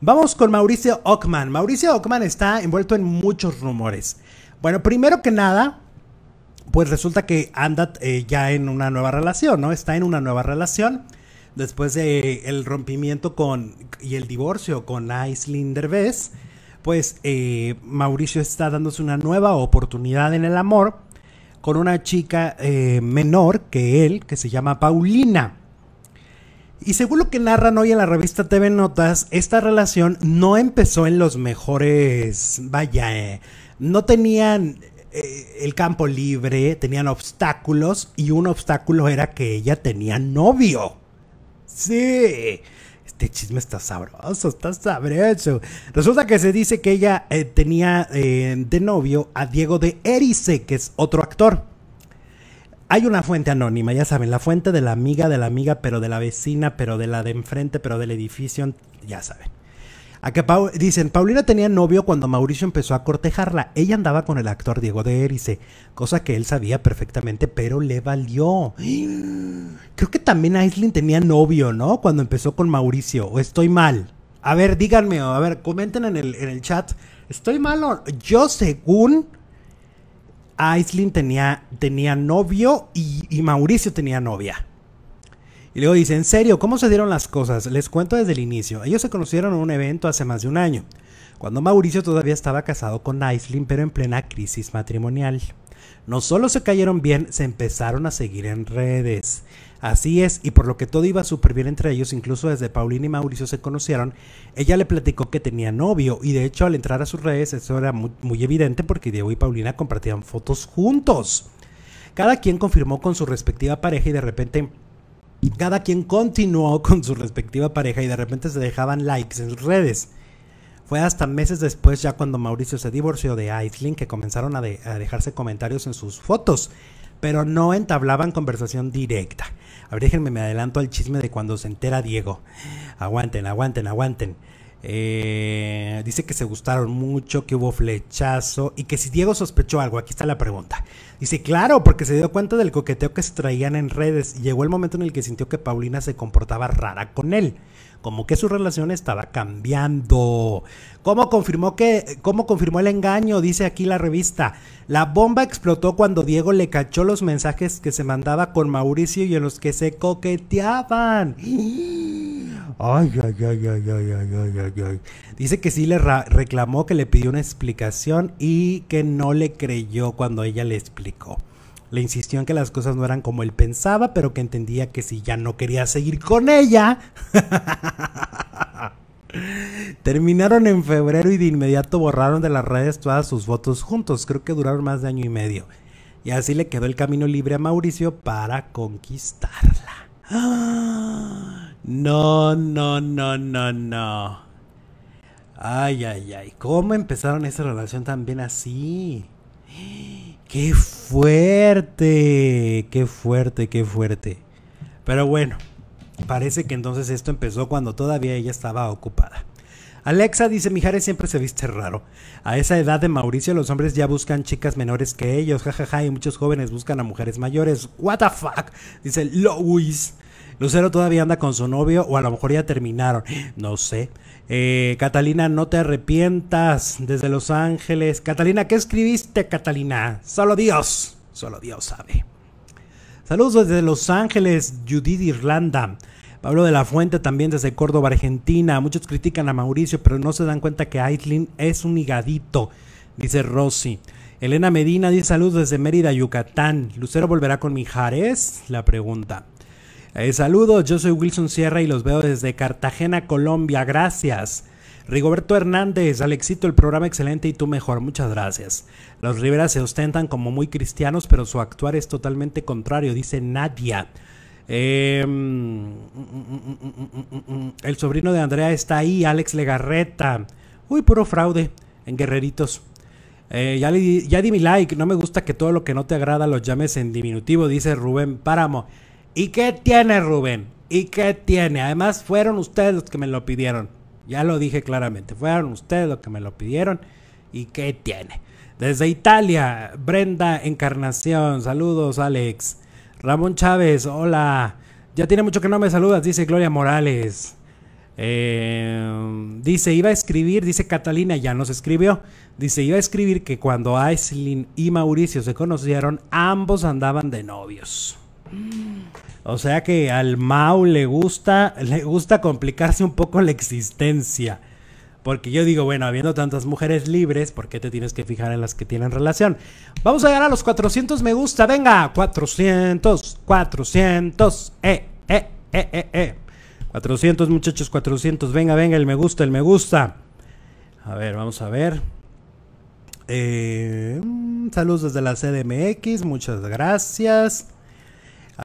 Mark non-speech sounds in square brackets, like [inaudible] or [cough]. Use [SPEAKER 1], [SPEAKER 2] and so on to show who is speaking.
[SPEAKER 1] Vamos con Mauricio Ockman. Mauricio Ockman está envuelto en muchos rumores. Bueno, primero que nada, pues resulta que anda eh, ya en una nueva relación, ¿no? Está en una nueva relación después de eh, el rompimiento con y el divorcio con Aislinn Derbez, pues eh, Mauricio está dándose una nueva oportunidad en el amor con una chica menor que él que se llama Paulina. Y según lo que narran hoy en la revista TV Notas, esta relación no empezó en los mejores, vaya, eh, no tenían eh, el campo libre, tenían obstáculos y un obstáculo era que ella tenía novio. Sí. Este chisme está sabroso, está sabroso. Resulta que se dice que ella eh, tenía de novio a Diego de Erice, que es otro actor. Hay una fuente anónima, ya saben, la fuente de la amiga, de la amiga, pero de la vecina, pero de la de enfrente, pero del edificio, ya saben. dicen, Paulina tenía novio cuando Mauricio empezó a cortejarla. Ella andaba con el actor Diego de Erice, cosa que él sabía perfectamente, pero le valió. [gasps] Creo que también Aislin tenía novio, ¿no? Cuando empezó con Mauricio, o estoy mal. A ver, díganme, a ver, comenten en el, en el chat. ¿Estoy mal o...? Yo según Aislin tenía, tenía novio y, Mauricio tenía novia. Y luego dice, en serio, ¿cómo se dieron las cosas? Les cuento desde el inicio. Ellos se conocieron en un evento hace más de un año, cuando Mauricio todavía estaba casado con Aislin, pero en plena crisis matrimonial. No solo se cayeron bien, se empezaron a seguir en redes. Así es, y por lo que todo iba súper bien entre ellos, incluso desde Paulina y Mauricio se conocieron, ella le platicó que tenía novio y de hecho al entrar a sus redes eso era muy, evidente porque Diego y Paulina compartían fotos juntos. Cada quien confirmó con su respectiva pareja y de repente cada quien continuó con su respectiva pareja y de repente se dejaban likes en redes. Fue hasta meses después, ya cuando Mauricio se divorció de Aisling, que comenzaron a, dejarse comentarios en sus fotos, pero no entablaban conversación directa. A ver, déjenme, me adelanto al chisme de cuando se entera Diego. Aguanten, aguanten, aguanten. Eh, dice que se gustaron mucho, que hubo flechazo y que si Diego sospechó algo, aquí está la pregunta. Dice, claro, porque se dio cuenta del coqueteo que se traían en redes y llegó el momento en el que sintió que Paulina se comportaba rara con él, como que su relación estaba cambiando. ¿Cómo confirmó, que, ¿Cómo confirmó el engaño? Dice aquí la revista. La bomba explotó cuando Diego le cachó los mensajes que se mandaba con Mauricio y en los que se coqueteaban. Dice que sí le reclamó, que le pidió una explicación y que no le creyó cuando ella le explicó. Le insistió en que las cosas no eran como él pensaba, pero que entendía que si ya no quería seguir con ella. [laughs] Terminaron en febrero y de inmediato borraron de las redes todas sus fotos juntos. Creo que duraron más de año y medio. Y así le quedó el camino libre a Mauricio para conquistarla. [gasps] No, no, no, no, no. Ay, ay, ay. ¿Cómo empezaron esa relación también así? [gasps] ¡Qué fuerte! ¡Qué fuerte, qué fuerte! Pero bueno, parece que entonces esto empezó cuando todavía ella estaba ocupada. Alexa dice, Mijares siempre se viste raro. A esa edad de Mauricio los hombres ya buscan chicas menores que ellos, jajaja, y muchos jóvenes buscan a mujeres mayores. What the fuck, dice Louis. Lucero todavía anda con su novio o a lo mejor ya terminaron, no sé. Eh, Catalina, no te arrepientas desde Los Ángeles. Catalina, ¿qué escribiste, Catalina? Solo Dios, solo Dios sabe. Saludos desde Los Ángeles, Judith Irlanda. Hablo de la Fuente también desde Córdoba, Argentina. Muchos critican a Mauricio, pero no se dan cuenta que Aislin es un higadito, dice Rosy. Elena Medina dice saludos desde Mérida, Yucatán. ¿Lucero volverá con Mijares? La pregunta. Eh, saludos, yo soy Wilson Sierra y los veo desde Cartagena, Colombia. Gracias. Rigoberto Hernández, Alexito, el programa excelente y tú mejor, muchas gracias. Los Rivera se ostentan como muy cristianos, pero su actuar es totalmente contrario, dice Nadia el sobrino de Andrea está ahí, Alex Legarreta. Uy, puro fraude en Guerreritos. Eh, ya, ya di mi like, no me gusta que todo lo que no te agrada lo llames en diminutivo, dice Rubén Páramo. ¿Y qué tiene Rubén? ¿Y qué tiene? Además fueron ustedes los que me lo pidieron. Ya lo dije claramente, fueron ustedes los que me lo pidieron. ¿Y qué tiene? Desde Italia, Brenda Encarnación, saludos Alex. Ramón Chávez, hola. Ya tiene mucho que no me saludas, dice Gloria Morales. Eh, dice, iba a escribir, dice Catalina, ya nos escribió. Dice, iba a escribir que cuando Aislin y Mauricio se conocieron, ambos andaban de novios. O sea que al Mau le gusta, le gusta complicarse un poco la existencia. Porque yo digo, bueno, habiendo tantas mujeres libres, ¿por qué te tienes que fijar en las que tienen relación? Vamos a llegar a los 400 me gusta, venga, 400, 400, eh, eh, eh, eh, eh. 400 muchachos, 400, venga, venga, el me gusta, el me gusta. A ver, vamos a ver. Eh, mm, saludos desde la CDMX, muchas gracias.